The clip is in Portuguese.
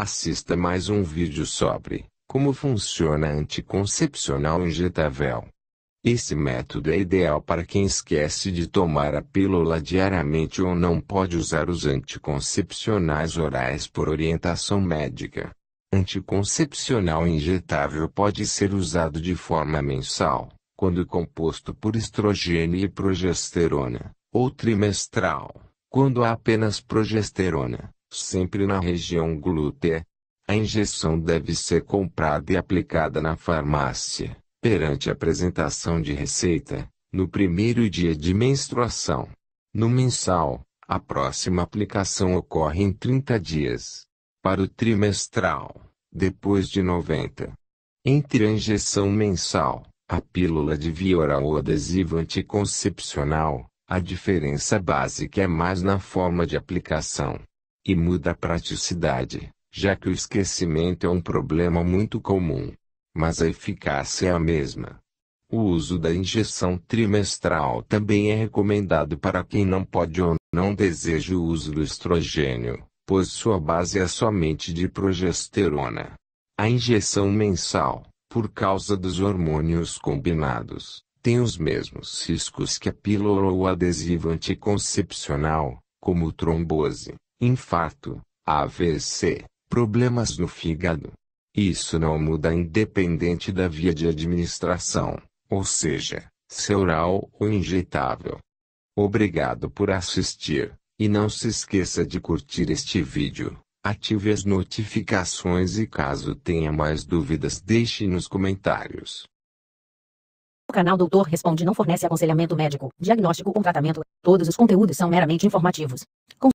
Assista mais um vídeo sobre como funciona a anticoncepcional injetável. Esse método é ideal para quem esquece de tomar a pílula diariamente ou não pode usar os anticoncepcionais orais por orientação médica. Anticoncepcional injetável pode ser usado de forma mensal, quando composto por estrogênio e progesterona, ou trimestral, quando há apenas progesterona sempre na região glútea. A injeção deve ser comprada e aplicada na farmácia, perante apresentação de receita, no primeiro dia de menstruação. No mensal, a próxima aplicação ocorre em 30 dias. Para o trimestral, depois de 90. Entre a injeção mensal, a pílula de via oral ou adesivo anticoncepcional, a diferença básica é mais na forma de aplicação e muda a praticidade, já que o esquecimento é um problema muito comum, mas a eficácia é a mesma. O uso da injeção trimestral também é recomendado para quem não pode ou não deseja o uso do estrogênio, pois sua base é somente de progesterona. A injeção mensal, por causa dos hormônios combinados, tem os mesmos riscos que a pílula ou adesivo anticoncepcional, como trombose infarto, AVC, problemas no fígado. Isso não muda independente da via de administração, ou seja, se oral ou injetável. Obrigado por assistir, e não se esqueça de curtir este vídeo, ative as notificações e caso tenha mais dúvidas deixe nos comentários. O canal Doutor Responde não fornece aconselhamento médico, diagnóstico ou tratamento. Todos os conteúdos são meramente informativos.